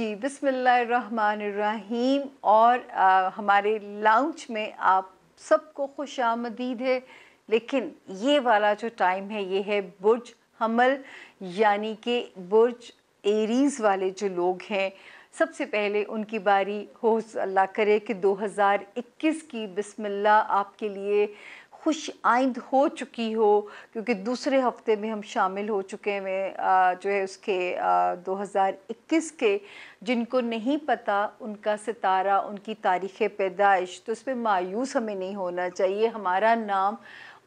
जी बिस्मिल्लाहिर्रहमानिर्रहीम और आ, हमारे लाउंज में आप सबको खुश आमदीद है लेकिन ये वाला जो टाइम है ये है बुर्ज हमल यानी कि बुर्ज एरीज़ वाले जो लोग हैं सबसे पहले उनकी बारी हो अल्लाह करे कि 2021 की बिस्मिल्लाह आपके लिए खुश आइंद हो चुकी हो क्योंकि दूसरे हफ्ते में हम शामिल हो चुके हैं जो है उसके 2021 के जिनको नहीं पता उनका सितारा उनकी तारीख़ पैदाइश तो उस पर मायूस हमें नहीं होना चाहिए हमारा नाम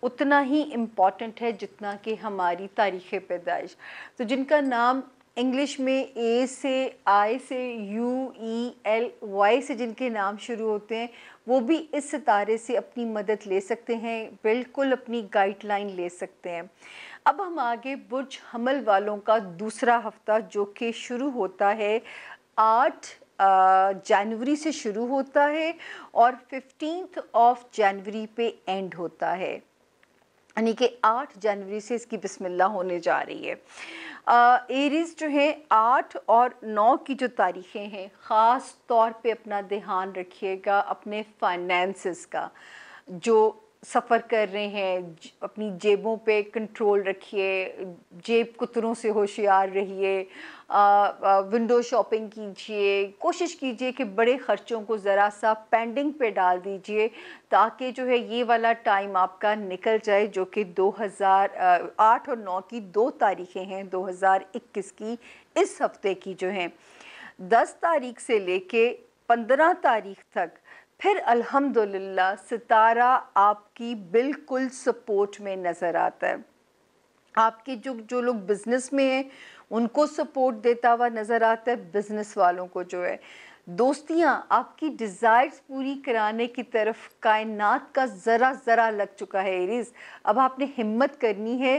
उतना ही इम्पॉर्टेंट है जितना कि हमारी तारीख़ पैदाइश तो जिनका नाम इंग्लिश में ए से आई से यू ई एल वाई से जिनके नाम शुरू होते हैं वो भी इस सितारे से अपनी मदद ले सकते हैं बिल्कुल अपनी गाइडलाइन ले सकते हैं अब हम आगे बुर्ज हमल वालों का दूसरा हफ्ता जो कि शुरू होता है आठ जनवरी से शुरू होता है और फिफ्टींथ ऑफ जनवरी पे एंड होता है यानी कि 8 जनवरी से इसकी बिस्मिल्लाह होने जा रही है एरीज जो है आठ और नौ की जो तारीखें हैं ख़ास तौर पे अपना ध्यान रखिएगा अपने फाइनेंसेस का जो सफ़र कर रहे हैं अपनी जेबों पे कंट्रोल रखिए जेब कुतरों से होशियार रहिए विंडो शॉपिंग कीजिए कोशिश कीजिए कि बड़े ख़र्चों को ज़रा सा पेंडिंग पे डाल दीजिए ताकि जो है ये वाला टाइम आपका निकल जाए जो कि 2008 और 9 की दो तारीखें हैं 2021 की इस हफ़्ते की जो हैं 10 तारीख से लेके 15 तारीख तक फिर अल्हम्दुलिल्लाह सितारा आपकी बिल्कुल सपोर्ट में नज़र आता है आपके जो जो लोग बिज़नेस में हैं उनको सपोर्ट देता हुआ नज़र आता है बिज़नेस वालों को जो है दोस्तियाँ आपकी डिज़ायर्स पूरी कराने की तरफ कायनात का ज़रा ज़रा लग चुका है एरीज अब आपने हिम्मत करनी है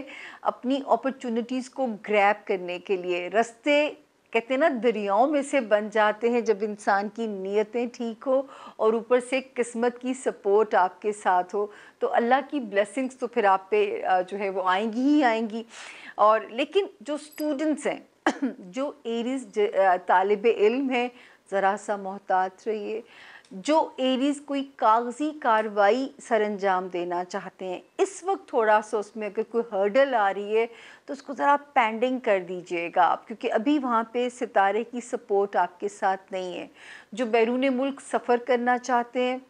अपनी अपॉर्चुनिटीज़ को ग्रैब करने के लिए रस्ते कहते हैं ना दरियाओं में से बन जाते हैं जब इंसान की नीयतें ठीक हो और ऊपर से किस्मत की सपोर्ट आपके साथ हो तो अल्लाह की ब्लेसिंग्स तो फिर आप पे जो है वो आएंगी ही आएंगी और लेकिन जो स्टूडेंट्स हैं जो एरीज तालब इल्म हैं ज़रा सा मोहतात रहिए जो एरीज कोई कागजी कार्रवाई सर अंजाम देना चाहते हैं इस वक्त थोड़ा सा उसमें अगर कोई हर्डल आ रही है तो उसको ज़रा पेंडिंग कर दीजिएगा आप क्योंकि अभी वहाँ पे सितारे की सपोर्ट आपके साथ नहीं है जो बैरून मुल्क सफ़र करना चाहते हैं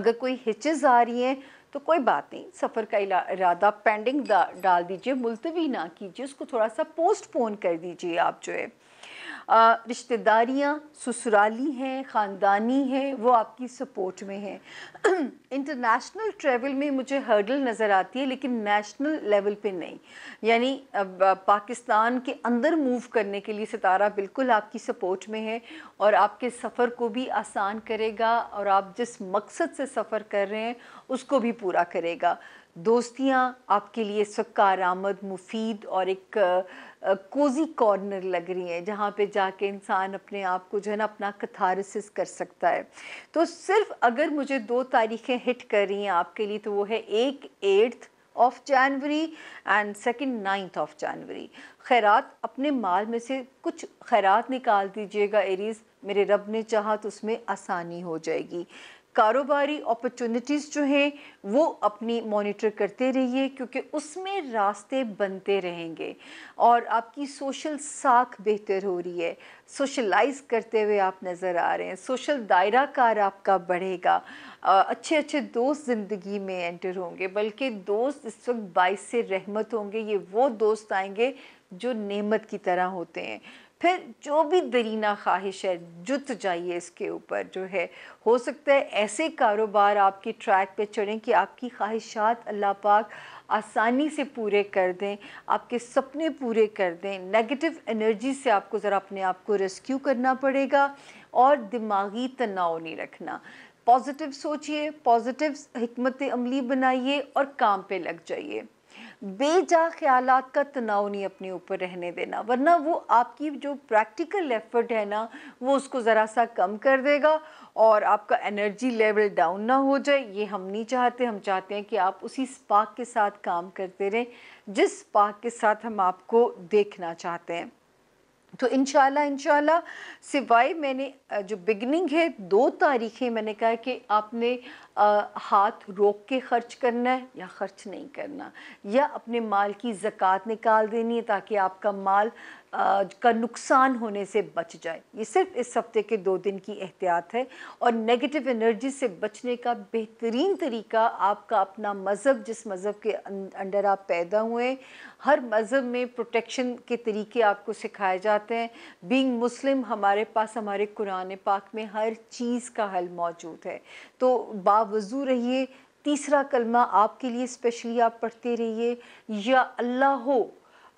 अगर कोई हिचेज आ रही हैं तो कोई बात नहीं सफ़र का इरादा पेंडिंग डाल दीजिए मुलतवी ना कीजिए उसको थोड़ा सा पोस्टपोन कर दीजिए आप जो है रिश्तेदारियाँ ससुराली हैं ख़ानदानी हैं वो आपकी सपोर्ट में हैं इंटरनेशनल ट्रेवल में मुझे हर्डल नज़र आती है लेकिन नेशनल लेवल पे नहीं यानी पाकिस्तान के अंदर मूव करने के लिए सितारा बिल्कुल आपकी सपोर्ट में है और आपके सफ़र को भी आसान करेगा और आप जिस मकसद से सफ़र कर रहे हैं उसको भी पूरा करेगा दोस्तियाँ आपके लिए सबका आराम मुफीद और एक कोजी कॉर्नर लग रही हैं जहाँ पे जाके इंसान अपने आप को जो है ना अपना कथारसिस कर सकता है तो सिर्फ अगर मुझे दो तारीखें हिट कर रही हैं आपके लिए तो वो है एक eighth of January and second ninth of January खैरात अपने माल में से कुछ खैरात निकाल दीजिएगा एरीज़ मेरे रब ने चाहा तो उसमें आसानी हो जाएगी कारोबारी अपॉर्चुनिटीज़ जो हैं वो अपनी मॉनिटर करते रहिए क्योंकि उसमें रास्ते बनते रहेंगे और आपकी सोशल साख बेहतर हो रही है सोशलाइज करते हुए आप नज़र आ रहे हैं सोशल दायरा कार आपका बढ़ेगा अच्छे अच्छे दोस्त ज़िंदगी में एंटर होंगे बल्कि दोस्त इस वक्त बाईस से रहमत होंगे ये वो दोस्त आएंगे जो नेमत की तरह होते हैं फिर जो भी दरीना ख्वाहिश है जुत जाइए इसके ऊपर जो है हो सकता है ऐसे कारोबार आपके ट्रैक पे चढ़ें कि आपकी ख्वाहिशात अल्लाह पाक आसानी से पूरे कर दें आपके सपने पूरे कर दें नेगेटिव एनर्जी से आपको ज़रा अपने आप को रेस्क्यू करना पड़ेगा और दिमागी तनाव नहीं रखना पॉजिटिव सोचिए पॉजिटिव हमत अमली बनाइए और काम पे लग जाइए बेजा ख्याल का तनाव नहीं अपने ऊपर रहने देना वरना वो आपकी जो प्रैक्टिकल एफर्ट है ना वो उसको ज़रा सा कम कर देगा और आपका एनर्जी लेवल डाउन ना हो जाए ये हम नहीं चाहते हम चाहते हैं कि आप उसी स्पार्क के साथ काम करते रहें जिस स्पार्क के साथ हम आपको देखना चाहते हैं तो इन शाला सिवाय मैंने जो बिगनिंग है दो तारीखें मैंने कहा कि आपने आ, हाथ रोक के ख़र्च करना है या ख़र्च नहीं करना या अपने माल की ज़क़़त निकाल देनी है ताकि आपका माल का नुकसान होने से बच जाए ये सिर्फ इस हफ्ते के दो दिन की एहतियात है और नेगेटिव एनर्जी से बचने का बेहतरीन तरीका आपका अपना मज़हब जिस मज़हब के अं-, अंडर आप पैदा हुए हर मज़हब में प्रोटेक्शन के तरीके आपको सिखाए जाते हैं बीइंग मुस्लिम हमारे पास हमारे कुरान पाक में हर चीज़ का हल मौजूद है तो बावजू रहिए तीसरा कलमा आपके लिए स्पेशली आप पढ़ते रहिए या अल्लाह हो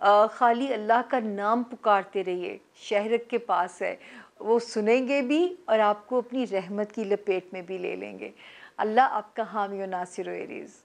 खाली अल्लाह का नाम पुकारते रहिए शहरत के पास है वो सुनेंगे भी और आपको अपनी रहमत की लपेट में भी ले लेंगे अल्लाह आपका हामी नासिर एरीज़